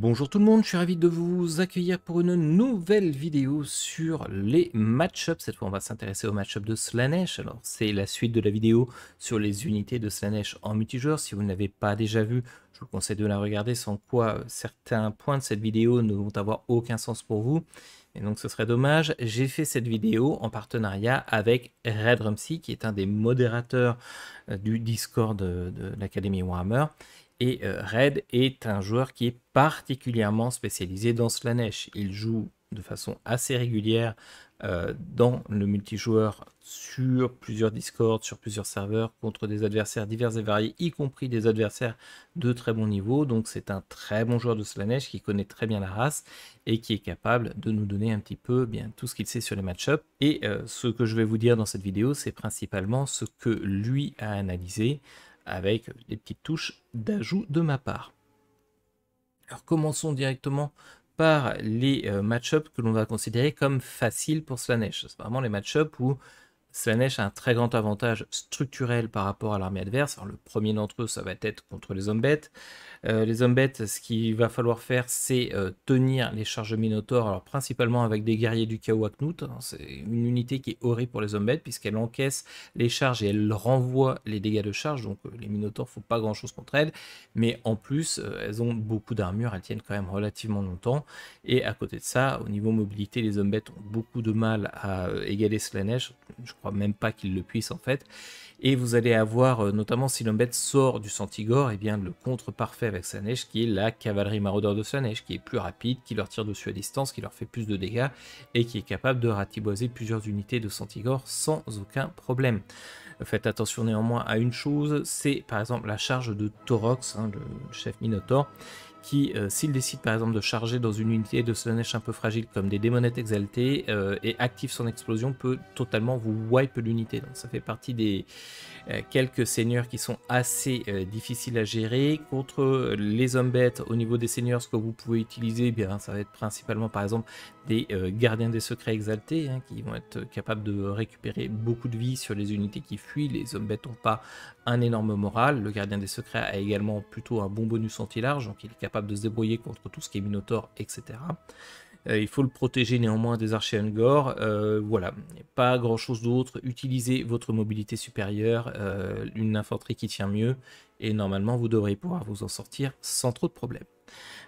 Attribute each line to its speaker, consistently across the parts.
Speaker 1: Bonjour tout le monde, je suis ravi de vous accueillir pour une nouvelle vidéo sur les matchups. Cette fois, on va s'intéresser au matchup de Slanesh. Alors, c'est la suite de la vidéo sur les unités de Slanesh en multijoueur. Si vous ne l'avez pas déjà vu, je vous conseille de la regarder, sans quoi euh, certains points de cette vidéo ne vont avoir aucun sens pour vous. Et donc, ce serait dommage. J'ai fait cette vidéo en partenariat avec Red qui est un des modérateurs euh, du Discord de, de l'Académie Warhammer. Et euh, Red est un joueur qui est particulièrement spécialisé dans Slanesh. Il joue de façon assez régulière euh, dans le multijoueur sur plusieurs Discord, sur plusieurs serveurs, contre des adversaires divers et variés, y compris des adversaires de très bon niveau. Donc c'est un très bon joueur de Slanesh qui connaît très bien la race et qui est capable de nous donner un petit peu eh bien tout ce qu'il sait sur les match-ups. Et euh, ce que je vais vous dire dans cette vidéo, c'est principalement ce que lui a analysé avec des petites touches d'ajout de ma part. Alors commençons directement par les euh, match-ups que l'on va considérer comme faciles pour Slanesh. C'est vraiment les match-ups où Slanesh a un très grand avantage structurel par rapport à l'armée adverse. Alors, le premier d'entre eux, ça va être contre les hommes euh, les hommes ce qu'il va falloir faire, c'est euh, tenir les charges Minotaur, alors principalement avec des guerriers du chaos à hein. C'est une unité qui est horrible pour les hommes bêtes, puisqu'elle encaisse les charges et elle renvoie les dégâts de charge. Donc, euh, les Minotaurs ne font pas grand chose contre elles. Mais en plus, elles ont beaucoup d'armure, elles tiennent quand même relativement longtemps. Et à côté de ça, au niveau mobilité, les hommes ont beaucoup de mal à égaler Slanesh. Je crois même pas qu'il le puisse en fait. Et vous allez avoir, euh, notamment si bête sort du Santigore, et eh bien le contre parfait avec sa neige qui est la cavalerie maraudeur de sa neige, qui est plus rapide, qui leur tire dessus à distance, qui leur fait plus de dégâts et qui est capable de ratiboiser plusieurs unités de Santigore sans aucun problème. Faites attention néanmoins à une chose, c'est par exemple la charge de Torox, hein, le chef Minotaur, qui, euh, s'il décide par exemple de charger dans une unité de neige un peu fragile comme des démonettes exaltées euh, et active son explosion, peut totalement vous wipe l'unité. Donc ça fait partie des euh, quelques seigneurs qui sont assez difficiles à gérer. Contre les hommes bêtes, au niveau des seigneurs, ce que vous pouvez utiliser, eh bien, ça va être principalement par exemple des gardiens des secrets exaltés hein, qui vont être capables de récupérer beaucoup de vie sur les unités qui fuient. Les hommes bêtes n'ont pas un énorme moral. Le gardien des secrets a également plutôt un bon bonus anti-large, donc il est capable de se débrouiller contre tout ce qui est Minotaur, etc. Euh, il faut le protéger néanmoins des archers gore euh, voilà, pas grand chose d'autre. Utilisez votre mobilité supérieure, euh, une infanterie qui tient mieux, et normalement vous devrez pouvoir vous en sortir sans trop de problèmes.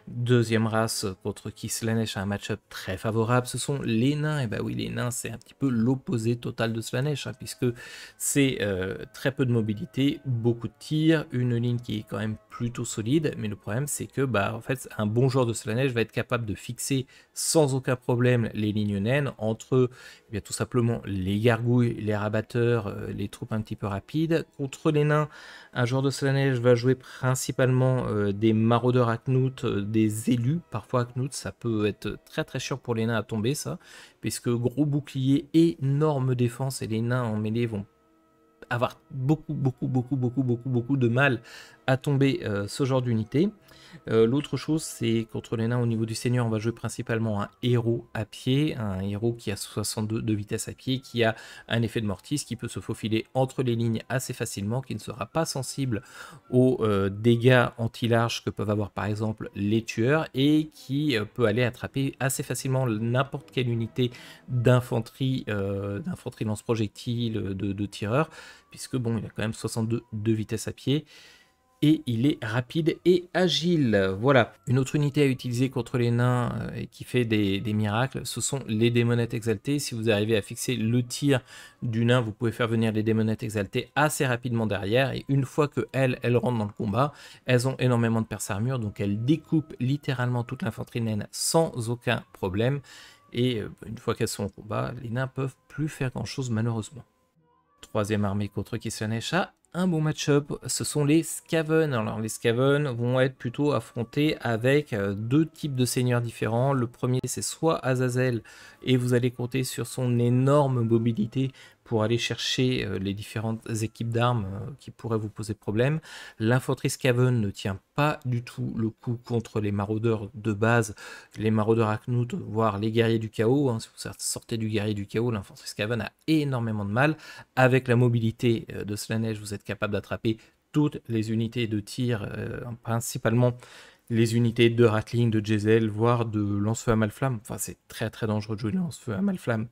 Speaker 1: Deuxième race contre qui Slanesh a un match-up très favorable, ce sont les nains. Et eh bah ben oui, les nains, c'est un petit peu l'opposé total de Slanesh, hein, puisque c'est euh, très peu de mobilité, beaucoup de tirs, une ligne qui est quand même plutôt solide. Mais le problème, c'est que bah en fait, un bon joueur de Slanesh va être capable de fixer sans aucun problème les lignes naines entre eh bien, tout simplement les gargouilles, les rabatteurs, euh, les troupes un petit peu rapides. Contre les nains, un joueur de Slanesh va jouer principalement euh, des maraudeurs à Knout des élus, parfois à Knut, ça peut être très très sûr pour les nains à tomber, ça, puisque gros bouclier, énorme défense, et les nains en mêlée vont avoir beaucoup, beaucoup, beaucoup, beaucoup, beaucoup, beaucoup de mal à tomber euh, ce genre d'unité. Euh, l'autre chose, c'est contre les nains au niveau du seigneur, on va jouer principalement un héros à pied, un héros qui a 62 de vitesse à pied, qui a un effet de mortise, qui peut se faufiler entre les lignes assez facilement, qui ne sera pas sensible aux euh, dégâts anti-large que peuvent avoir par exemple les tueurs et qui euh, peut aller attraper assez facilement n'importe quelle unité d'infanterie, d'infanterie lance-projectile, de, de tireur, puisque bon, il a quand même 62 de vitesse à pied et il est rapide et agile. Voilà. Une autre unité à utiliser contre les nains euh, et qui fait des, miracles, ce sont les démonettes exaltées. Si vous arrivez à fixer le tir du nain, vous pouvez faire venir les démonettes exaltées assez rapidement derrière. Et une fois que elles, elles rentrent dans le combat, elles ont énormément de perce armure, donc elles découpent littéralement toute l'infanterie naine sans aucun problème. Et euh, une fois qu'elles sont au combat, les nains peuvent plus faire grand chose malheureusement. Troisième armée contre Kissanesha, un bon match-up, ce sont les Scaven. Alors les Scaven vont être plutôt affrontés avec euh, deux types de seigneurs différents. Le premier c'est soit Azazel et vous allez compter sur son énorme mobilité pour aller chercher euh, les différentes équipes d'armes euh, qui pourraient vous poser problème. L'infanterie Scaven ne tient pas du tout le coup contre les maraudeurs de base, les maraudeurs Aknout, voire les guerriers du chaos. Hein. si vous sortez du guerrier du chaos, l'infanterie Scaven a énormément de mal. Avec la mobilité euh, de Slanesh, vous êtes capable d'attraper toutes les unités de tir, principalement les unités de Ratling, de Jezel, voire de lance-feu à malflamme. Enfin, c'est très très dangereux de jouer lance-feu à malflamme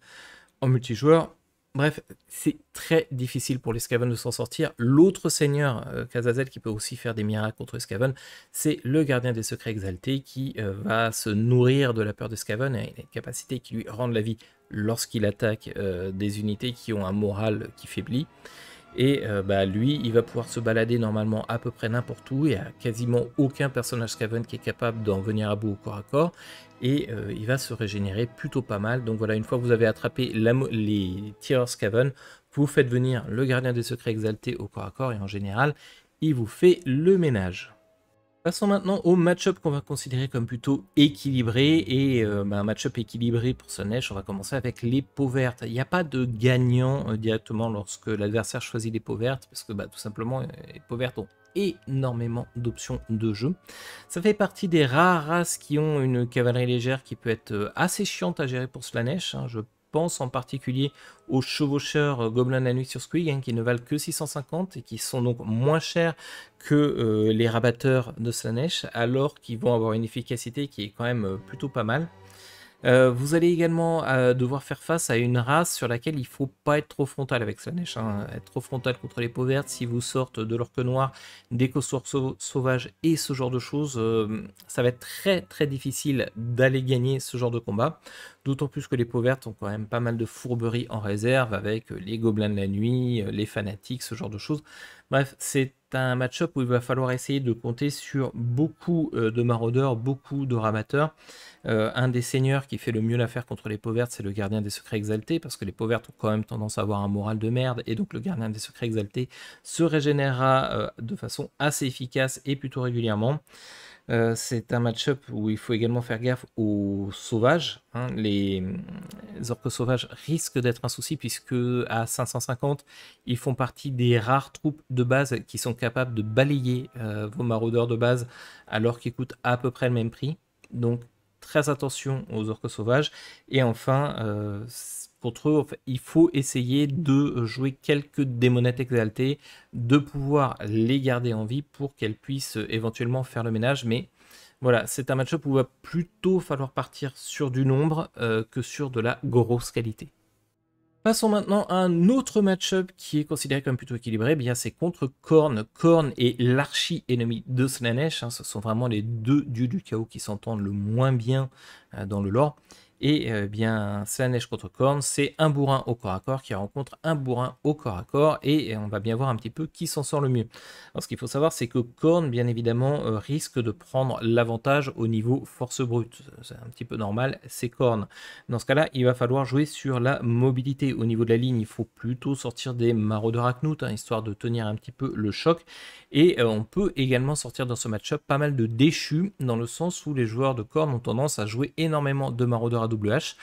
Speaker 1: en multijoueur. Bref, c'est très difficile pour les Skaven de s'en sortir. L'autre seigneur, euh, Kazazel, qui peut aussi faire des miracles contre les c'est le gardien des secrets exaltés qui euh, va se nourrir de la peur des Skaven. Et a une capacité qui lui rend la vie lorsqu'il attaque euh, des unités qui ont un moral qui faiblit. Et euh, bah, lui, il va pouvoir se balader normalement à peu près n'importe où. Il n'y a quasiment aucun personnage Scaven qui est capable d'en venir à bout au corps à corps. Et euh, il va se régénérer plutôt pas mal. Donc voilà, une fois que vous avez attrapé les tireurs Scaven, vous faites venir le gardien des secrets exalté au corps à corps. Et en général, il vous fait le ménage. Passons maintenant au match-up qu'on va considérer comme plutôt équilibré. Et euh, bah, un match-up équilibré pour Slanesh, on va commencer avec les peaux vertes. Il n'y a pas de gagnant euh, directement lorsque l'adversaire choisit les peaux vertes, parce que bah, tout simplement, euh, les peaux vertes ont énormément d'options de jeu. Ça fait partie des rares races qui ont une cavalerie légère qui peut être assez chiante à gérer pour Slanesh. Hein. Je pense en particulier aux chevaucheurs euh, Gobelins de la Nuit sur Squig, hein, qui ne valent que 650 et qui sont donc moins chers que euh, les rabatteurs de Slanesh, alors qu'ils vont avoir une efficacité qui est quand même euh, plutôt pas mal. vous allez également devoir faire face à une race sur laquelle il ne faut pas être trop frontal avec Slanesh. Hein. Être trop frontal contre les peaux vertes, si vous sortez de l'orque noir, des costauds sauvages et ce genre de choses, ça va être très très difficile d'aller gagner ce genre de combat. D'autant plus que les peaux ont quand même pas mal de fourberies en réserve avec euh, les gobelins de la nuit, euh, les fanatiques, ce genre de choses. Bref, c'est un match-up où il va falloir essayer de compter sur beaucoup euh, de maraudeurs, beaucoup de ramateurs. un des seigneurs qui fait le mieux l'affaire contre les peaux c'est le gardien des secrets exaltés, parce que les peaux ont quand même tendance à avoir un moral de merde, et donc le gardien des secrets exaltés se régénérera de façon assez efficace et plutôt régulièrement. Euh, c'est un match-up où il faut également faire gaffe aux sauvages. Hein. Les... orques sauvages risquent d'être un souci puisque à 550, ils font partie des rares troupes de base qui sont capables de balayer euh, vos maraudeurs de base alors qu'ils coûtent à peu près le même prix. Donc très attention aux orques sauvages. Et enfin, euh, Contre eux, il faut essayer de euh, jouer quelques démonettes exaltées, de pouvoir les garder en vie pour qu'elles puissent euh, éventuellement faire le ménage. Mais voilà, c'est un match-up où il va plutôt falloir partir sur du nombre euh, que sur de la grosse qualité. Passons maintenant à un autre match-up qui est considéré comme plutôt équilibré, eh bien c'est contre Korn. Korn et l'archi-ennemi de Slanesh, hein. ce sont vraiment les deux dieux du chaos qui s'entendent le moins bien dans le lore. Et euh, c'est bien, neige contre corne, c'est un bourrin au corps à corps qui rencontre un bourrin au corps à corps et, on va bien voir un petit peu qui s'en sort le mieux. ce qu'il faut savoir, c'est que corne bien évidemment, euh, risque de prendre l'avantage au niveau force brute. C'est un petit peu normal, c'est corne. Dans ce cas-là, il va falloir jouer sur la mobilité. Au niveau de la ligne, il faut plutôt sortir des maraudeurs à hein, histoire de tenir un petit peu le choc. Et euh, on peut également sortir dans ce match-up pas mal de déchus, dans le sens où les joueurs de cornes ont tendance à jouer énormément de maraudeurs à WH.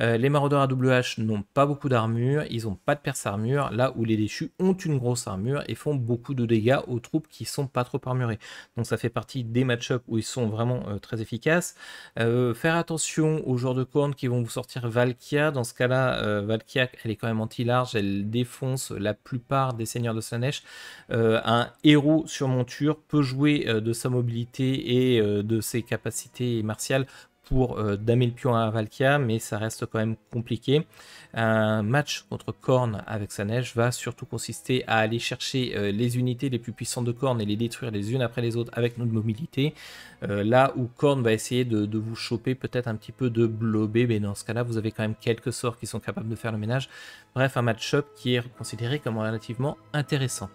Speaker 1: Euh, les maraudeurs à H n'ont pas beaucoup d'armure, ils n'ont pas de perce armure, là où les déchus ont une grosse armure et font beaucoup de dégâts aux troupes qui sont pas trop armurées. Donc ça fait partie des match ups où ils sont vraiment euh, très efficaces. Euh, faire attention aux joueurs de cornes qui vont vous sortir Valkia. Dans ce cas-là, Valkia, elle est quand même anti-large, elle défonce la plupart des seigneurs de Slanesh. un héros sur monture peut jouer euh, de sa mobilité et euh, de ses capacités martiales pour euh, damer le pion à Valkia, mais ça reste quand même compliqué. Un match contre Korn avec sa neige va surtout consister à aller chercher les unités les plus puissantes de Korn et les détruire les unes après les autres avec notre mobilité. là où Korn va essayer de, de vous choper peut-être un petit peu de blobé, mais dans ce cas-là, vous avez quand même quelques sorts qui sont capables de faire le ménage. Bref, un match-up qui est considéré comme relativement intéressant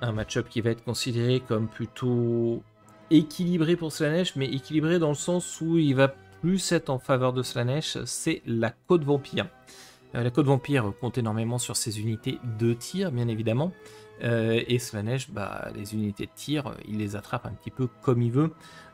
Speaker 1: un match-up qui va être considéré comme plutôt équilibré pour Slanesh, mais équilibré dans le sens où il va plus être en faveur de Slanesh, c'est la Côte Vampire. Euh, la Côte Vampire compte énormément sur ses unités de tir, bien évidemment, euh, et Slanesh, bah, les unités de tir, il les attrape un petit peu comme il veut.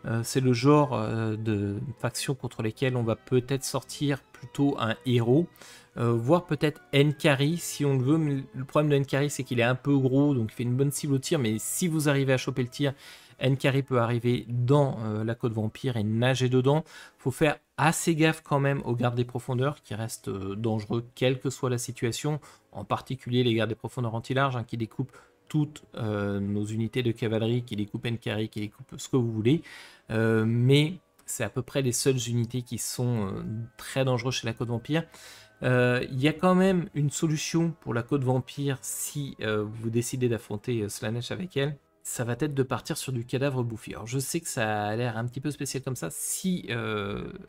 Speaker 1: Euh, c'est le genre de faction contre lesquelles on va peut-être sortir plutôt un héros, euh, voire peut-être Nkari si on le veut. Mais le problème de Nkari, c'est qu'il est un peu gros, donc il fait une bonne cible au tir, mais si vous arrivez à choper le tir, Nkari peut arriver dans euh, la côte vampire et nager dedans. Faut faire assez gaffe quand même aux gardes des profondeurs qui restent euh, dangereux quelle que soit la situation, en particulier les gardes des profondeurs anti-large hein, qui découpent toutes nos unités de cavalerie, qui découpent Nkari, qui découpent ce que vous voulez. mais c'est à peu près les seules unités qui sont très dangereuses chez la côte vampire. Euh, il y a quand même une solution pour la côte vampire si euh, vous décidez d'affronter euh, Slanesh avec elle ça va être de partir sur du cadavre bouffi. Alors je sais que ça a l'air un petit peu spécial comme ça. Si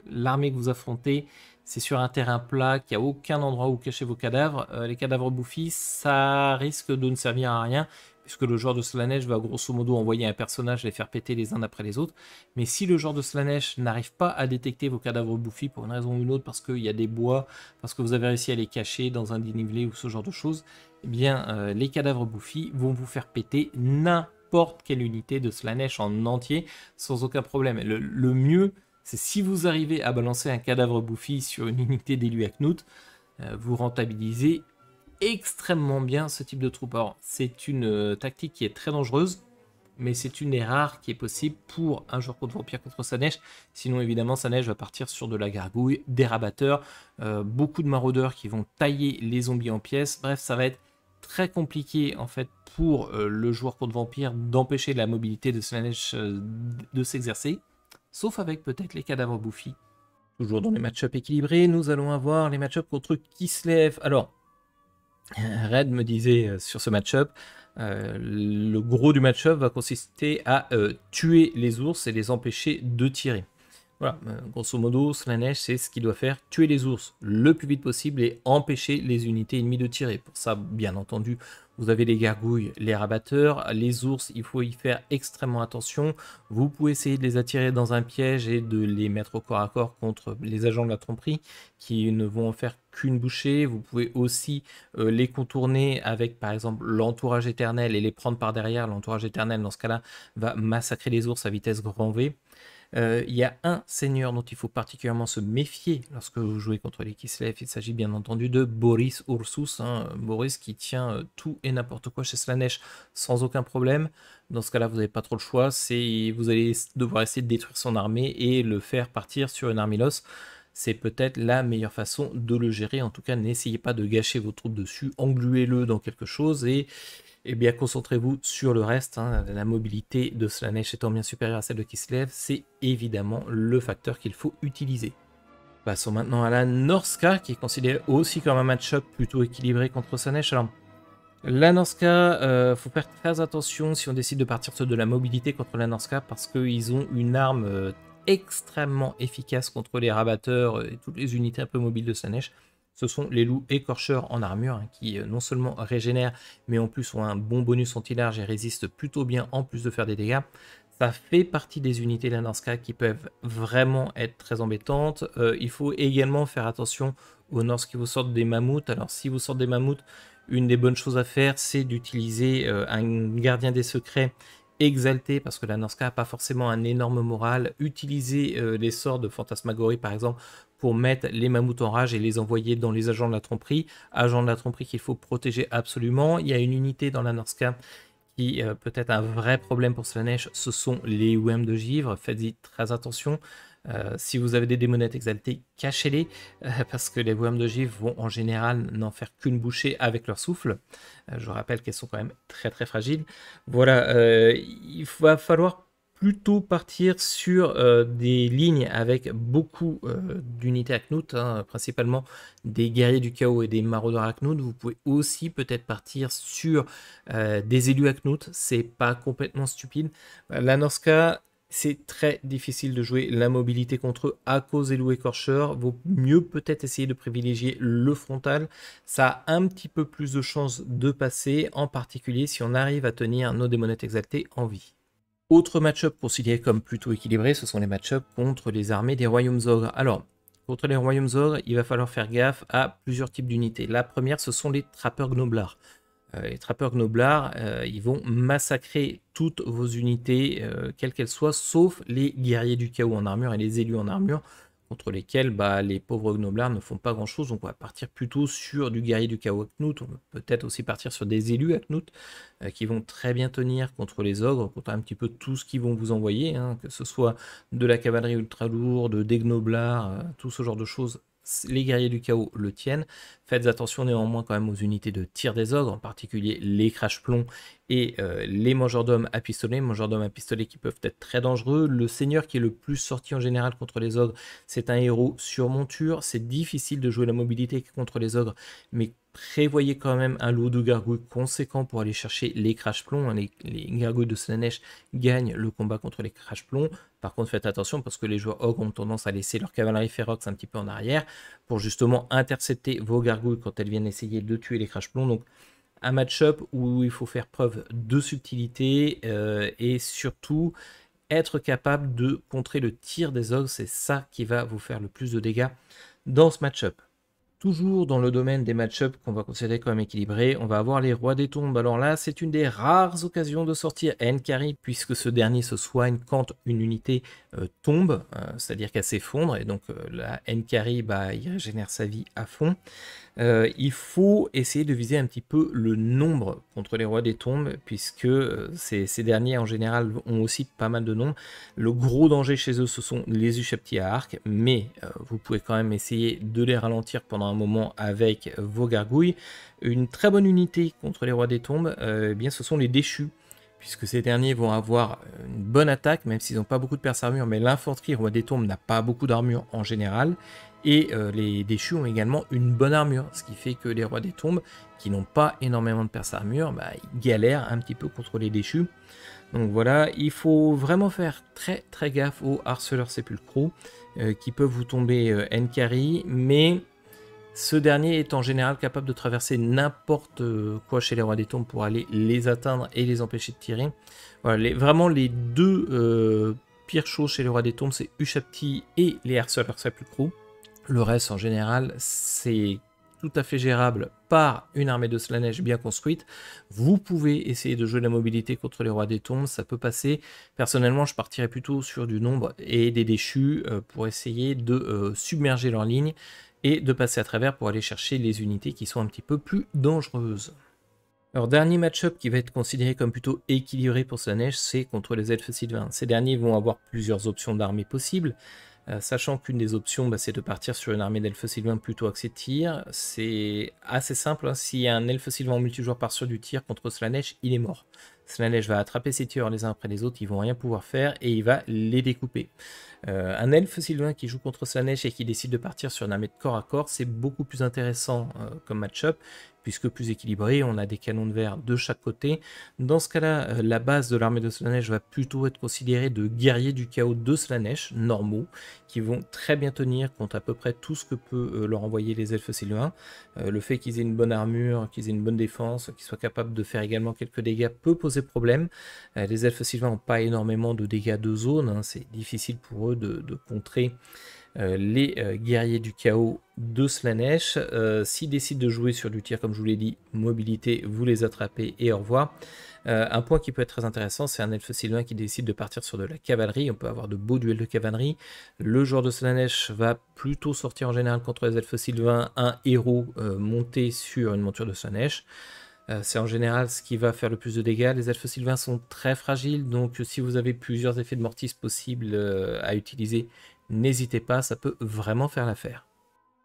Speaker 1: l'armée que vous affrontez, c'est sur un terrain plat, qu'il n'y a aucun endroit où cacher vos cadavres, les cadavres bouffis, ça risque de ne servir à rien puisque le joueur de Slanesh va grosso modo envoyer un personnage les faire péter les uns après les autres. Mais si le joueur de Slanesh n'arrive pas à détecter vos cadavres bouffis pour une raison ou une autre, parce qu'il y a des bois, parce que vous avez réussi à les cacher dans un dénivelé ou ce genre de choses, eh bien euh, les cadavres bouffis vont vous faire péter n'importe quelle unité de Slanesh en entier sans aucun problème. Le, mieux, c'est si vous arrivez à balancer un cadavre bouffi sur une unité d'Élu Knut, euh, vous rentabilisez extrêmement bien ce type de troupe. c'est une euh, tactique qui est très dangereuse, mais c'est une des rares qui est possible pour un joueur contre vampire contre sa neige. Sinon, évidemment, sa neige va partir sur de la gargouille, des rabatteurs, euh, beaucoup de maraudeurs qui vont tailler les zombies en pièces. Bref, ça va être très compliqué en fait pour euh, le joueur contre vampire d'empêcher la mobilité de sa neige de s'exercer, sauf avec peut-être les cadavres bouffis. Toujours dans les match-ups équilibrés, nous allons avoir les match-ups contre Kislev. Alors, euh, Red me disait euh, sur ce match-up, euh, le gros du match-up va consister à tuer les ours et les empêcher de tirer. Voilà, grosso modo, Slanesh, c'est ce qu'il doit faire, tuer les ours le plus vite possible et empêcher les unités ennemies de tirer. Pour ça, bien entendu, vous avez les gargouilles, les rabatteurs, les ours, il faut y faire extrêmement attention. Vous pouvez essayer de les attirer dans un piège et de les mettre au corps à corps contre les agents de la tromperie qui ne vont en faire qu'une bouchée. Vous pouvez aussi euh, les contourner avec par exemple l'entourage éternel et les prendre par derrière. L'entourage éternel dans ce cas-là va massacrer les ours à vitesse grand V. Euh, il y a un seigneur dont il faut particulièrement se méfier lorsque vous jouez contre les Kislev. Il s'agit bien entendu de Boris Ursus, hein, Boris qui tient euh, tout et n'importe quoi chez Slanesh sans aucun problème. Dans ce cas-là, vous n'avez pas trop le choix. vous allez devoir essayer de détruire son armée et le faire partir sur une loss, c'est peut-être la meilleure façon de le gérer. En tout cas, n'essayez pas de gâcher vos troupes dessus, engluez-le dans quelque chose et et eh bien concentrez-vous sur le reste. Hein. La mobilité de Slanesh étant bien supérieure à celle de Kislev, c'est évidemment le facteur qu'il faut utiliser. Passons maintenant à la Norska, qui est considérée aussi comme un match-up plutôt équilibré contre Slanesh. Alors, la Norska, il euh, faut faire très attention si on décide de partir sur de la mobilité contre la Norska, parce qu'ils ont une arme euh, extrêmement efficace contre les rabatteurs euh, et toutes les unités un peu mobiles de Slanesh ce sont les loups écorcheurs en armure hein, qui euh, non seulement régénèrent, mais en plus ont un bon bonus anti-large et résistent plutôt bien en plus de faire des dégâts. Ça fait partie des unités là dans ce cas qui peuvent vraiment être très embêtantes. Euh, il faut également faire attention aux Norse qui vous sortent des mammouths. Alors si vous sortez des mammouths, une des bonnes choses à faire, c'est d'utiliser euh, un gardien des secrets exalté parce que la Norska n'a pas forcément un énorme moral, utiliser euh, les sorts de Fantasmagorie par exemple pour mettre les mammouths en rage et les envoyer dans les agents de la tromperie, agents de la tromperie qu'il faut protéger absolument. Il y a une unité dans la Norska qui euh, peut être un vrai problème pour Slanesh, ce sont les Wem de givre, faites-y très attention. Euh, si vous avez des démonettes exaltées, cachez-les, euh, parce que les bohèmes de Givre vont en général n'en faire qu'une bouchée avec leur souffle. Euh, je rappelle qu'elles sont quand même très très fragiles. Voilà, il va falloir plutôt partir sur des lignes avec beaucoup d'unités à hein, principalement des guerriers du chaos et des maraudeurs à Vous pouvez aussi peut-être partir sur des élus à Knut, c'est pas complètement stupide. La Norska, c'est très difficile de jouer la mobilité contre eux à cause des loups écorcheurs. Vaut mieux peut-être essayer de privilégier le frontal. Ça a un petit peu plus de chances de passer, en particulier si on arrive à tenir nos démonettes exaltées en vie. Autre match-up considéré comme plutôt équilibré, ce sont les match-up contre les armées des royaumes ogres. Alors, contre les royaumes ogres, il va falloir faire gaffe à plusieurs types d'unités. La première, ce sont les trappeurs gnoblards les euh, trappeurs gnoblards, euh, ils vont massacrer toutes vos unités, euh, quelles qu'elles soient, sauf les guerriers du chaos en armure et les élus en armure, contre lesquels bah, les pauvres gnoblards ne font pas grand chose. Donc on va partir plutôt sur du guerrier du chaos à Knut. On peut peut-être aussi partir sur des élus à Knut qui vont très bien tenir contre les ogres, contre un petit peu tout ce qu'ils vont vous envoyer, hein, que ce soit de la cavalerie ultra lourde, des gnoblards, tout ce genre de choses les guerriers du chaos le tiennent. Faites attention néanmoins quand même aux unités de tir des ogres, en particulier les crash plombs et euh, les mangeurs d'hommes à pistolet, mangeurs d'hommes à pistolet qui peuvent être très dangereux. Le seigneur qui est le plus sorti en général contre les ogres, c'est un héros sur monture. C'est difficile de jouer la mobilité contre les ogres, mais prévoyez quand même un lot de gargouilles conséquent pour aller chercher les crash-plombs. Les, gargouilles de Slanesh gagnent le combat contre les crash-plombs. Par contre, faites attention parce que les joueurs ogres ont tendance à laisser leur cavalerie férox un petit peu en arrière pour justement intercepter vos gargouilles quand elles viennent essayer de tuer les crash-plombs. Donc, match-up où il faut faire preuve de subtilité euh, et surtout être capable de contrer le tir des ogres. C'est ça qui va vous faire le plus de dégâts dans ce match-up. Toujours dans le domaine des match-ups qu'on va considérer comme équilibré on va avoir les rois des tombes. Alors là, c'est une des rares occasions de sortir Enkari, puisque ce dernier se soigne quand une unité euh, tombe, euh, c'est-à-dire qu'elle s'effondre, et donc la Enkari, bah, il régénère sa vie à fond. Euh, il faut essayer de viser un petit peu le nombre contre les rois des tombes, puisque euh, ces, derniers en général ont aussi pas mal de noms. Le gros danger chez eux, ce sont les ushaptis à arc, mais euh, vous pouvez quand même essayer de les ralentir pendant un moment avec vos gargouilles. Une très bonne unité contre les rois des tombes, eh bien ce sont les déchus puisque ces derniers vont avoir une bonne attaque, même s'ils n'ont pas beaucoup de perce mais l'infanterie roi des tombes n'a pas beaucoup d'armure en général, et euh, les déchus ont également une bonne armure, ce qui fait que les rois des tombes, qui n'ont pas énormément de perce armure, bah, galèrent un petit peu contre les déchus. Donc voilà, il faut vraiment faire très très gaffe aux harceleurs sépulcraux euh, qui peuvent vous tomber en euh, N-Carry, mais ce dernier est en général capable de traverser n'importe quoi chez les rois des tombes pour aller les atteindre et les empêcher de tirer. Voilà, vraiment les deux pires choses chez les rois des tombes, c'est Ushapti et les harceleurs sépulcraux. Le reste, en général, c'est tout à fait gérable par une armée de Slanesh bien construite. Vous pouvez essayer de jouer la mobilité contre les rois des tombes, ça peut passer. Personnellement, je partirais plutôt sur du nombre et des déchus euh, pour essayer de euh, submerger leur ligne et de passer à travers pour aller chercher les unités qui sont un petit peu plus dangereuses. leur dernier match-up qui va être considéré comme plutôt équilibré pour Slanesh, c'est contre les elfes sylvains. Ces derniers vont avoir plusieurs options d'armée possibles. Euh, sachant qu'une des options, bah, c'est de partir sur une armée d'elfes sylvains plutôt que ses tirs C'est assez simple. Hein. si un elfe sylvain multijoueur part sur du tir contre Slanesh, il est mort. Slanesh va attraper ses tireurs les uns après les autres, ils vont rien pouvoir faire et il va les découper. Euh, un elfe sylvain qui joue contre Slanesh et qui décide de partir sur une armée de corps à corps, c'est beaucoup plus intéressant euh, comme match-up, puisque plus équilibré, on a des canons de verre de chaque côté. Dans ce cas-là, euh, la base de l'armée de Slanesh va plutôt être considérée de guerriers du chaos de Slanesh, normaux, qui vont très bien tenir contre à peu près tout ce que peut leur envoyer les elfes sylvains. le fait qu'ils aient une bonne armure, qu'ils aient une bonne défense, qu'ils soient capables de faire également quelques dégâts peut poser problème. les elfes sylvains n'ont pas énormément de dégâts de zone, hein, c'est difficile pour eux de, contrer euh, les euh, guerriers du chaos de Slanesh. Euh, s'ils décident de jouer sur du tir, comme je vous l'ai dit, mobilité, vous les attrapez et au revoir. un point qui peut être très intéressant, c'est un elfe sylvain qui décide de partir sur de la cavalerie. On peut avoir de beaux duels de cavalerie. Le joueur de Slanesh va plutôt sortir en général contre les elfes sylvains un héros monté sur une monture de Slanesh. Euh, c'est en général ce qui va faire le plus de dégâts. Les elfes sylvains sont très fragiles, donc si vous avez plusieurs effets de mortise possibles euh, à utiliser, n'hésitez pas, ça peut vraiment faire l'affaire.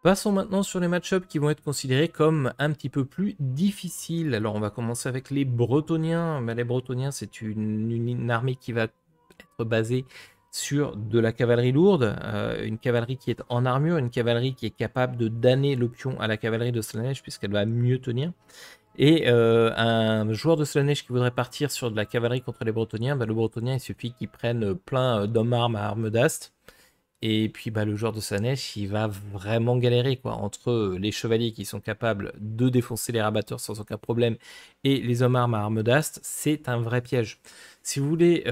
Speaker 1: Passons maintenant sur les match-ups qui vont être considérés comme un petit peu plus difficiles. Alors on va commencer avec les Bretoniens. Mais bah, les Bretoniens, c'est une, armée qui va être basée sur de la cavalerie lourde, euh, une cavalerie qui est en armure, une cavalerie qui est capable de damner le pion à la cavalerie de Slanesh puisqu'elle va mieux tenir. Et euh, un joueur de Solanèche qui voudrait partir sur de la cavalerie contre les Bretonniens, bah, le Bretonien, il suffit qu'il prenne euh, plein euh, d'hommes armes à armes d'ast. Et puis bah, le joueur de Solanèche, il va vraiment galérer quoi, entre les chevaliers qui sont capables de défoncer les rabatteurs sans aucun problème et les hommes armes à armes d'ast. C'est un vrai piège. Si vous voulez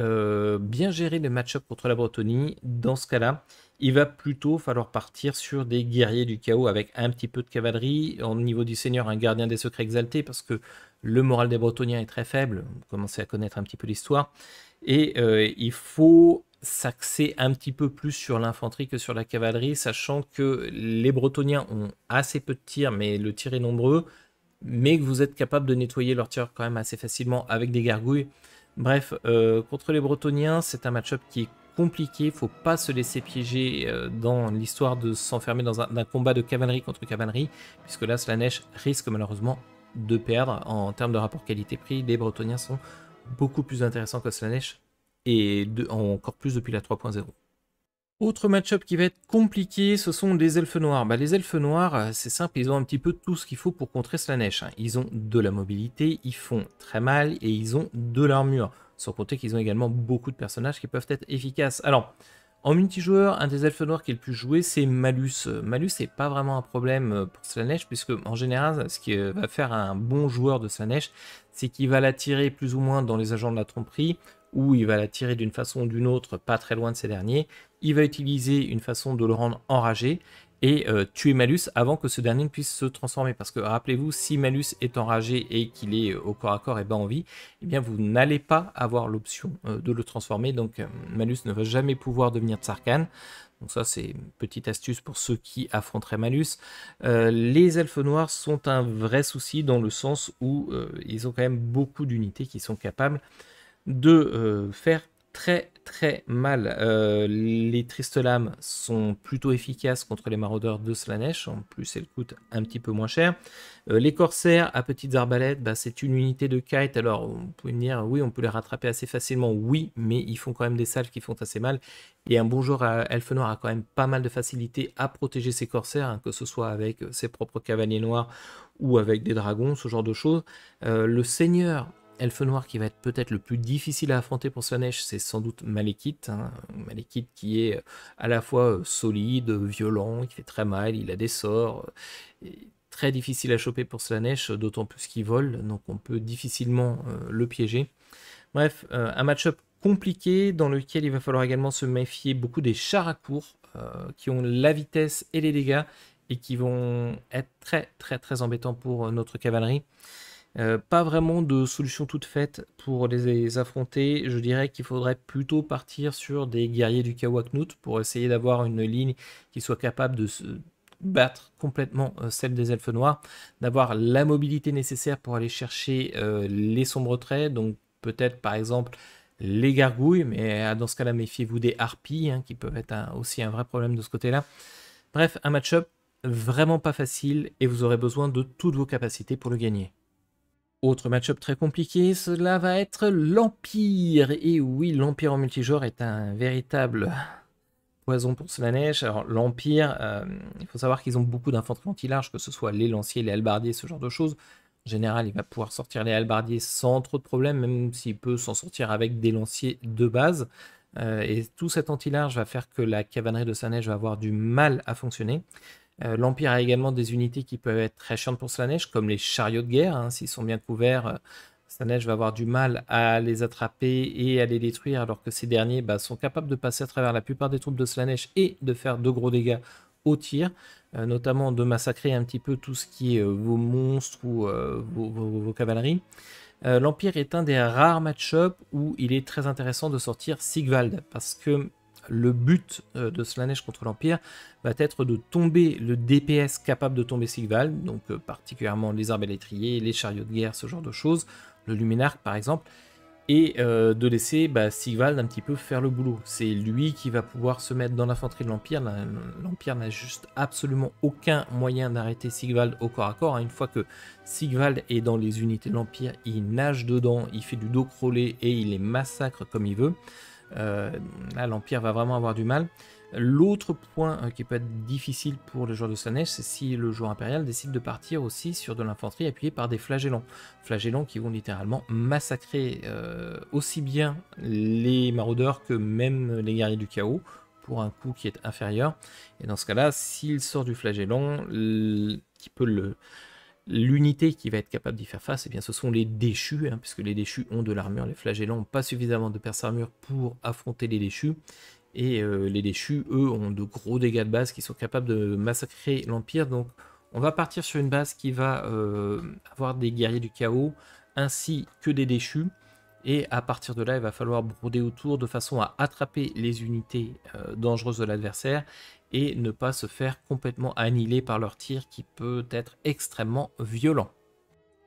Speaker 1: bien gérer le match-up contre la Bretonnie, dans ce cas-là, il va plutôt falloir partir sur des guerriers du chaos avec un petit peu de cavalerie, au niveau du seigneur un gardien des secrets exalté, parce que le moral des Bretoniens est très faible, vous commencez à connaître un petit peu l'histoire, et euh, il faut s'axer un petit peu plus sur l'infanterie que sur la cavalerie, sachant que les Bretoniens ont assez peu de tirs, mais le tir est nombreux, mais que vous êtes capable de nettoyer leur tir quand même assez facilement avec des gargouilles. Bref, euh, contre les Bretoniens, c'est un match-up qui est compliqué, faut pas se laisser piéger euh, dans l'histoire de s'enfermer dans un, combat de cavalerie contre cavalerie, puisque là, Slanesh risque malheureusement de perdre en termes de rapport qualité-prix. Les Bretoniens sont beaucoup plus intéressants que Slanesh, et encore plus depuis la 3.0. Autre match-up qui va être compliqué, ce sont les elfes noirs. Bah, les elfes noirs, euh, c'est simple, ils ont un petit peu tout ce qu'il faut pour contrer Slanesh. Hein. Ils ont de la mobilité, ils font très mal et ils ont de l'armure. Sans compter qu'ils ont également beaucoup de personnages qui peuvent être efficaces. Alors, en multijoueur, un des elfes noirs qui est le plus joué, c'est Malus. Euh, Malus n'est pas vraiment un problème euh, pour Slanesh, puisque en général, ce qui euh, va faire un bon joueur de Slanesh, c'est qu'il va l'attirer plus ou moins dans les agents de la tromperie, ou il va l'attirer d'une façon ou d'une autre pas très loin de ces derniers. Il va utiliser une façon de le rendre enragé, et euh, tuer Malus avant que ce dernier ne puisse se transformer. Parce que rappelez-vous, si Malus est enragé et qu'il est euh, au corps à corps et bas en vie, eh bien vous n'allez pas avoir l'option euh, de le transformer. Donc Malus ne va jamais pouvoir devenir Tsarkan. Donc ça c'est une petite astuce pour ceux qui affronteraient Malus. les elfes noirs sont un vrai souci dans le sens où ils ont quand même beaucoup d'unités qui sont capables de faire très très mal. Euh, les tristes lames sont plutôt efficaces contre les maraudeurs de Slanesh. En plus, elles coûtent un petit peu moins cher. Euh, les corsaires à petites arbalètes, bah, c'est une unité de kite. Alors, on peut me dire, oui, on peut les rattraper assez facilement. Oui, mais ils font quand même des salves qui font assez mal. Et un bon jour à elfe noir a quand même pas mal de facilité à protéger ses corsaires, hein, que ce soit avec ses propres cavaliers noirs ou avec des dragons, ce genre de choses. Euh, le seigneur elfe noir qui va être peut-être le plus difficile à affronter pour Slanesh, c'est sans doute Malekith. Hein. qui est euh, à la fois euh, solide, violent, qui fait très mal, il a des sorts. Euh, très difficile à choper pour Slanesh, d'autant plus qu'il vole, donc on peut difficilement le piéger. Bref, un match-up compliqué dans lequel il va falloir également se méfier beaucoup des chars à court qui ont la vitesse et les dégâts et qui vont être très très très embêtants pour notre cavalerie. Euh, pas vraiment de solution toute faite pour les, affronter. Je dirais qu'il faudrait plutôt partir sur des guerriers du Knut pour essayer d'avoir une ligne qui soit capable de se battre complètement euh, celle des elfes noirs, d'avoir la mobilité nécessaire pour aller chercher euh, les sombres traits, donc peut-être par exemple les gargouilles, mais dans ce cas-là, méfiez-vous des harpies, hein, qui peuvent être aussi un vrai problème de ce côté-là. Bref, un match-up vraiment pas facile, et vous aurez besoin de toutes vos capacités pour le gagner. Autre match-up très compliqué, cela va être l'Empire. Et oui, l'Empire en multijoueur est un véritable poison pour Slanesh. Alors l'Empire, euh, il faut savoir qu'ils ont beaucoup d'infanterie anti-large, que ce soit les lanciers, les halbardiers, ce genre de choses. En général, il va pouvoir sortir les halbardiers sans trop de problèmes, même s'il peut s'en sortir avec des lanciers de base. Euh, et tout cet anti-large va faire que la cavalerie de Slanesh va avoir du mal à fonctionner. Euh, L'Empire a également des unités qui peuvent être très chiantes pour Slanesh, comme les chariots de guerre. Hein. S'ils sont bien couverts, euh, Slanesh neige va avoir du mal à les attraper et à les détruire, alors que ces derniers bah, sont capables de passer à travers la plupart des troupes de Slanesh et de faire de gros dégâts au tir, euh, notamment de massacrer un petit peu tout ce qui est vos monstres ou vos, cavaleries. L'Empire est un des rares match-up où il est très intéressant de sortir Sigvald, parce que le but euh, de Slanesh contre l'Empire va être de tomber le DPS capable de tomber Sigvald, donc euh, particulièrement les arbalétriers, les chariots de guerre, ce genre de choses, le Luminarque par exemple, et euh, de laisser bah, Sigvald un petit peu faire le boulot. C'est lui qui va pouvoir se mettre dans l'infanterie de l'Empire. L'Empire n'a juste absolument aucun moyen d'arrêter Sigvald au corps à corps. Hein. Une fois que Sigvald est dans les unités de l'Empire, il nage dedans, il fait du dos crawlé et il les massacre comme il veut. Euh, là, l'Empire va vraiment avoir du mal. L'autre point euh, qui peut être difficile pour le joueur de Slanesh, c'est si le joueur impérial décide de partir aussi sur de l'infanterie appuyée par des flagellants. Flagellants qui vont littéralement massacrer euh, aussi bien les maraudeurs que même les guerriers du chaos pour un coup qui est inférieur. Et dans ce cas-là, s'il sort du flagellant, qui peut le, L'unité qui va être capable d'y faire face, eh bien, ce sont les déchus, hein, puisque les déchus ont de l'armure. Les flagellants n'ont pas suffisamment de perce armure pour affronter les déchus. Et euh, les déchus, eux, ont de gros dégâts de base qui sont capables de massacrer l'Empire. Donc, on va partir sur une base qui va euh, avoir des guerriers du chaos ainsi que des déchus. Et à partir de là, il va falloir broder autour de façon à attraper les unités euh, dangereuses de l'adversaire et ne pas se faire complètement annihiler par leur tir qui peut être extrêmement violent.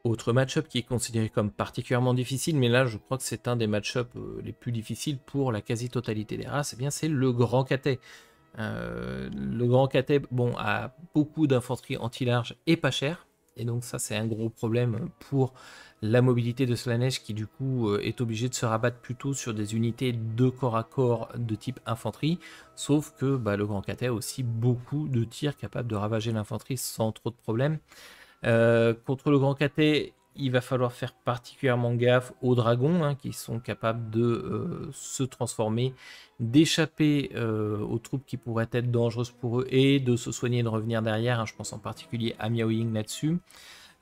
Speaker 1: Autre match-up qui est considéré comme particulièrement difficile, mais là je crois que c'est un des match-up euh, les plus difficiles pour la quasi-totalité des races, et bien c'est le Grand Catet. Euh, le Grand Catet bon, a beaucoup d'infanterie anti-large et pas cher, et donc ça, c'est un gros problème pour la mobilité de Slanesh qui du coup euh, est obligé de se rabattre plutôt sur des unités de corps à corps de type infanterie, sauf que bah, le Grand Cathay a aussi beaucoup de tirs capables de ravager l'infanterie sans trop de problèmes. Euh, contre le Grand Cathay il va falloir faire particulièrement gaffe aux dragons hein, qui sont capables de euh, se transformer, d'échapper euh, aux troupes qui pourraient être dangereuses pour eux et de se soigner et de revenir derrière. Hein, je pense en particulier à Miao Ying là-dessus.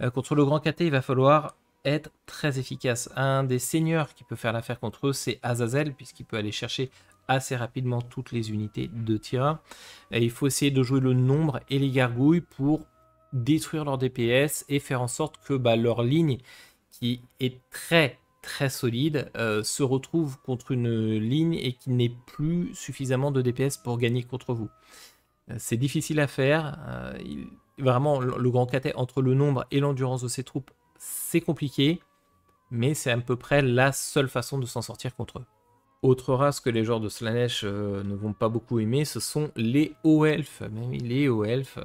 Speaker 1: Euh, contre le grand KT, il va falloir être très efficace. Un des seigneurs qui peut faire l'affaire contre eux, c'est Azazel, puisqu'il peut aller chercher assez rapidement toutes les unités de tireurs. il faut essayer de jouer le nombre et les gargouilles pour détruire leur DPS et faire en sorte que bah, leur ligne, qui est très très solide, euh, se retrouve contre une ligne et qui n'ait plus suffisamment de DPS pour gagner contre vous. Euh, c'est difficile à faire. Euh, vraiment, le grand caté entre le nombre et l'endurance de ces troupes, c'est compliqué, mais c'est à peu près la seule façon de s'en sortir contre eux. Autre race que les joueurs de Slanesh ne vont pas beaucoup aimer, ce sont les hauts elfes. Même les hauts elfes,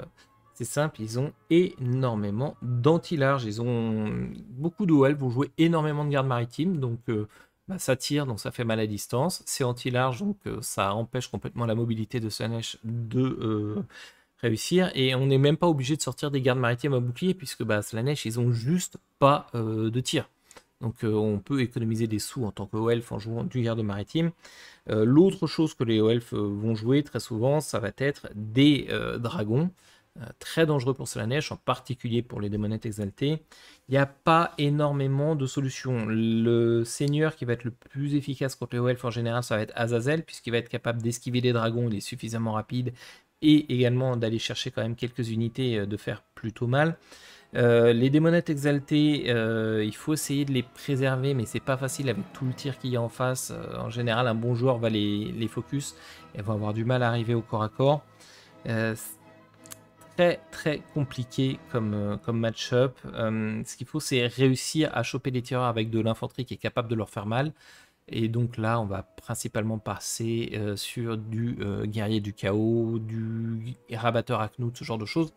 Speaker 1: c'est simple, ils ont énormément d'anti-large. Ils ont beaucoup d'OL vont jouer énormément de Gardes Maritimes, donc euh, bah, ça tire, donc ça fait mal à distance. C'est anti-large, donc euh, ça empêche complètement la mobilité de Slanesh de euh, réussir. Et on n'est même pas obligé de sortir des gardes maritimes à bouclier, puisque bah, Slanesh, ils ont juste pas de tir. Donc on peut économiser des sous en tant que elf en jouant du garde maritime. L'autre chose que les elfes vont jouer très souvent, ça va être des dragons. Euh, très dangereux pour neige en particulier pour les démonettes exaltées. Il n'y a pas énormément de solutions. Le seigneur qui va être le plus efficace contre les elfes en général, ça va être Azazel, puisqu'il va être capable d'esquiver les dragons, il est suffisamment rapide, et également d'aller chercher quand même quelques unités, euh, de faire plutôt mal. Euh, les démonettes exaltées, il faut essayer de les préserver, mais c'est pas facile avec tout le tir qu'il y a en face. en général, un bon joueur va les, les focus et va avoir du mal à arriver au corps à corps très très compliqué comme, euh, comme match-up. Euh, ce qu'il faut, c'est réussir à choper les tireurs avec de l'infanterie qui est capable de leur faire mal. Et donc là, on va principalement passer euh, sur du guerrier du chaos, du rabatteur à knout, ce genre de choses.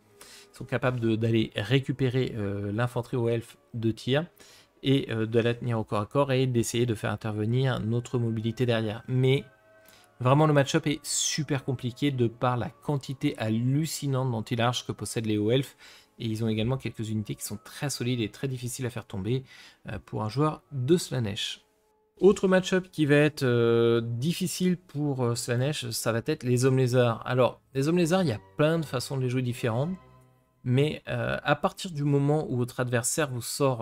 Speaker 1: Ils sont capables d'aller récupérer l'infanterie aux elfes de tir et de la tenir au corps à corps et d'essayer de faire intervenir notre mobilité derrière. Mais Vraiment, le match-up est super compliqué de par la quantité hallucinante d'anti-large que possèdent les hauts elfes. Et ils ont également quelques unités qui sont très solides et très difficiles à faire tomber euh, pour un joueur de Slanesh. Autre match-up qui va être euh, difficile pour euh, Slanesh, ça va être les hommes lézards. Alors, les hommes lézards, il y a plein de façons de les jouer différentes. Mais à partir du moment où votre adversaire vous sort,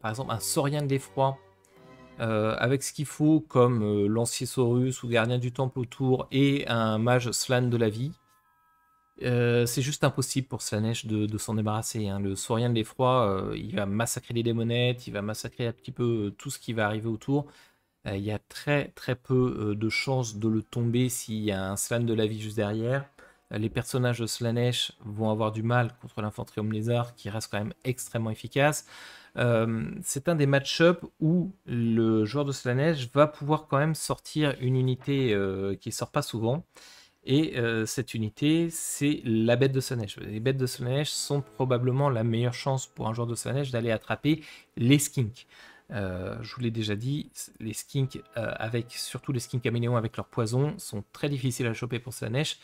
Speaker 1: par exemple, un saurien de l'effroi euh, avec ce qu'il faut comme euh, l'ancien lancier Saurus ou gardien du temple autour et un mage Slan de la vie, euh, c'est juste impossible pour Slanesh de, de s'en débarrasser. Hein. Le Saurien de l'effroi, il va massacrer les démonettes, il va massacrer un petit peu tout ce qui va arriver autour. Il y a très très peu de chances de le tomber s'il y a un Slan de la vie juste derrière les personnages de Slanesh vont avoir du mal contre l'infanterie homme-lézard qui reste quand même extrêmement efficace. Euh, c'est un des match-ups où le joueur de Slanesh va pouvoir quand même sortir une unité euh, qui ne sort pas souvent. Et euh, cette unité, c'est la bête de Slanesh. Les bêtes de Slanesh sont probablement la meilleure chance pour un joueur de Slanesh d'aller attraper les skinks. je vous l'ai déjà dit, les skinks, avec, surtout les skinks caméléons avec leur poison, sont très difficiles à choper pour Slanesh.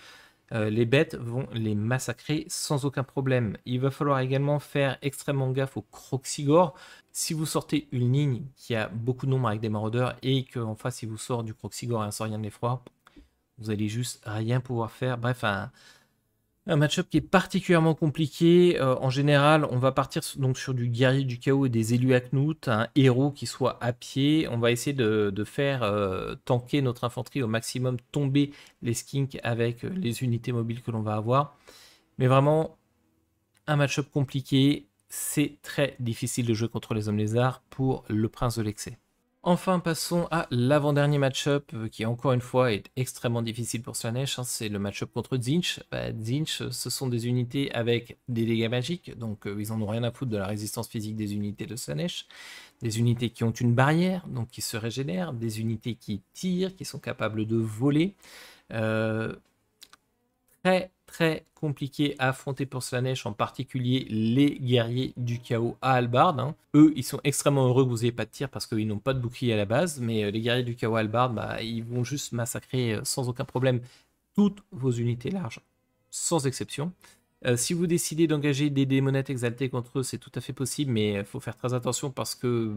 Speaker 1: Euh, les bêtes vont les massacrer sans aucun problème. Il va falloir également faire extrêmement gaffe au Croxigore. Si vous sortez une ligne qui a beaucoup de nombres avec des maraudeurs et qu'en face il vous sort du Croxigore et un saurien de l'effroi, vous allez juste rien pouvoir faire. Bref, un, un match-up qui est particulièrement compliqué. Euh, en général, on va partir donc sur du guerrier du chaos et des élus à Knut, un héros qui soit à pied. On va essayer de, faire euh, tanker notre infanterie au maximum, tomber les skinks avec euh, les unités mobiles que l'on va avoir. Mais vraiment, un match-up compliqué. C'est très difficile de jouer contre les hommes lézards pour le prince de l'excès. Enfin, passons à l'avant-dernier match-up euh, qui, encore une fois, est extrêmement difficile pour Slanesh. Hein. c'est le match-up contre Zinch. Bah, Zinch, euh, ce sont des unités avec des dégâts magiques, donc euh, ils n'en ont rien à foutre de la résistance physique des unités de Slanesh. Des unités qui ont une barrière, donc qui se régénèrent. Des unités qui tirent, qui sont capables de voler. très très compliqué à affronter pour Slanesh, en particulier les guerriers du chaos à Albard. Hein. Eux, ils sont extrêmement heureux que vous n'ayez pas de tir parce qu'ils n'ont pas de bouclier à la base, mais euh, les guerriers du chaos à Albard, bah, ils vont juste massacrer euh, sans aucun problème toutes vos unités larges, sans exception. Euh, si vous décidez d'engager des démonettes exaltées contre eux, c'est tout à fait possible, mais il faut faire très attention parce que,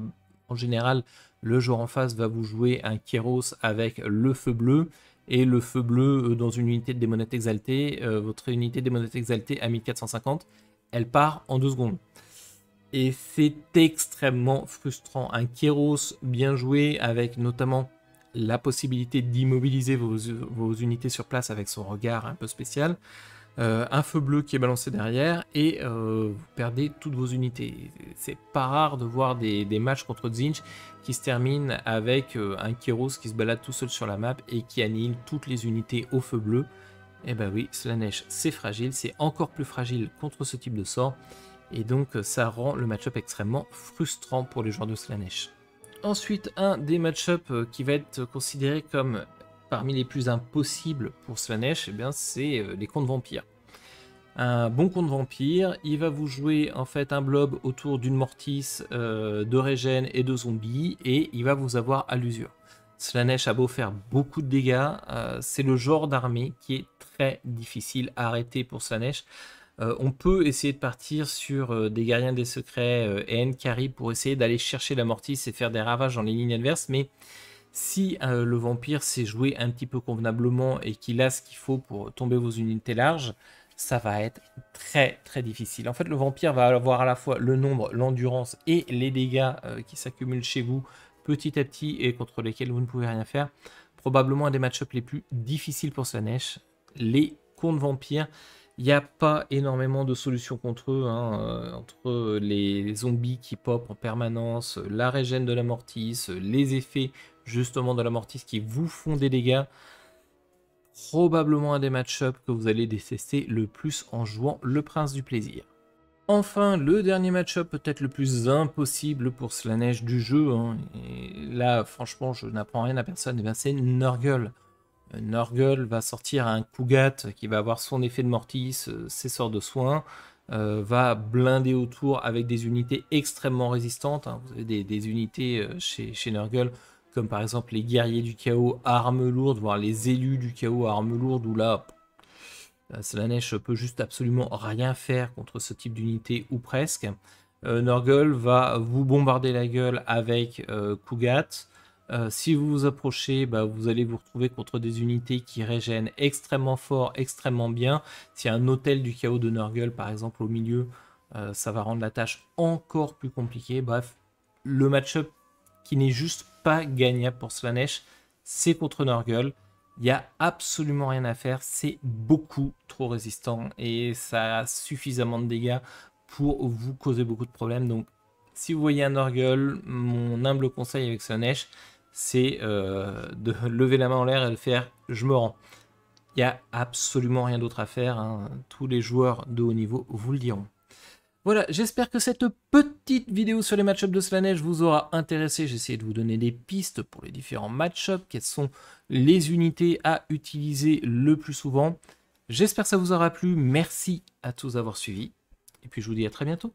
Speaker 1: en général, le joueur en face va vous jouer un Kéros avec le feu bleu, et le feu bleu euh, dans une unité de démonette exaltée. Euh, votre unité de démonette exaltée à 1450, elle part en 2 secondes. Et c'est extrêmement frustrant. Un Kéros bien joué avec notamment la possibilité d'immobiliser vos, vos, unités sur place avec son regard un peu spécial. Euh, un feu bleu qui est balancé derrière et euh, vous perdez toutes vos unités. C'est pas rare de voir des, matchs contre Zinch qui se terminent avec euh, un Kyros qui se balade tout seul sur la map et qui annihile toutes les unités au feu bleu. Et eh ben oui, Slanesh c'est fragile, c'est encore plus fragile contre ce type de sort et donc ça rend le match-up extrêmement frustrant pour les joueurs de Slanesh. Ensuite, un des match-up qui va être considéré comme parmi les plus impossibles pour Slanesh eh bien c'est euh, les contes vampires. Un bon compte vampire, il va vous jouer en fait un blob autour d'une mortice, euh, de régène et de zombies, et il va vous avoir à l'usure. Slanesh a beau faire beaucoup de dégâts, euh, c'est le genre d'armée qui est très difficile à arrêter pour Slanesh. on peut essayer de partir sur des gardiens des secrets et Nkari pour essayer d'aller chercher la mortice et faire des ravages dans les lignes adverses, mais si euh, le vampire s'est joué un petit peu convenablement et qu'il a ce qu'il faut pour tomber vos unités larges, ça va être très très difficile. En fait, le vampire va avoir à la fois le nombre, l'endurance et les dégâts euh, qui s'accumulent chez vous petit à petit et contre lesquels vous ne pouvez rien faire. Probablement un des match les plus difficiles pour Slanesh. Les contre vampires, il n'y a pas énormément de solutions contre eux. Hein, euh, entre les zombies qui pop en permanence, la régène de la les effets justement de la mortise qui vous font des dégâts. Probablement un des match up que vous allez détester le plus en jouant le Prince du Plaisir. Enfin, le dernier match-up peut-être le plus impossible pour neige du jeu, hein. là franchement je n'apprends rien à personne, eh c'est Nurgle. Nurgle va sortir un Kugat qui va avoir son effet de mortise, euh, ses sorts de soins, euh, va blinder autour avec des unités extrêmement résistantes. Hein. Vous avez des, unités euh, chez, chez Nurgle comme par exemple les guerriers du chaos à armes lourdes, voire les élus du chaos à armes lourdes, où là, Slanesh peut juste absolument rien faire contre ce type d'unité, ou presque. Euh, Nurgle va vous bombarder la gueule avec euh, euh, si vous vous approchez, bah, vous allez vous retrouver contre des unités qui régènent extrêmement fort, extrêmement bien. si un hôtel du chaos de Nurgle, par exemple, au milieu, ça va rendre la tâche encore plus compliquée. Bref, le match-up qui n'est juste pas gagnable pour Slanesh. C'est contre Nurgle. Il n'y a absolument rien à faire. C'est beaucoup trop résistant et ça a suffisamment de dégâts pour vous causer beaucoup de problèmes. Donc, si vous voyez un Nurgle, mon humble conseil avec Slanesh, c'est euh, de lever la main en l'air et de faire je me rends. Il n'y a absolument rien d'autre à faire. Hein. Tous les joueurs de haut niveau vous le diront. Voilà, j'espère que cette petite vidéo sur les match-ups de Slanege vous aura intéressé. J'ai essayé de vous donner des pistes pour les différents match-ups, quelles sont les unités à utiliser le plus souvent. J'espère que ça vous aura plu. Merci à tous d'avoir suivi. Et puis je vous dis à très bientôt.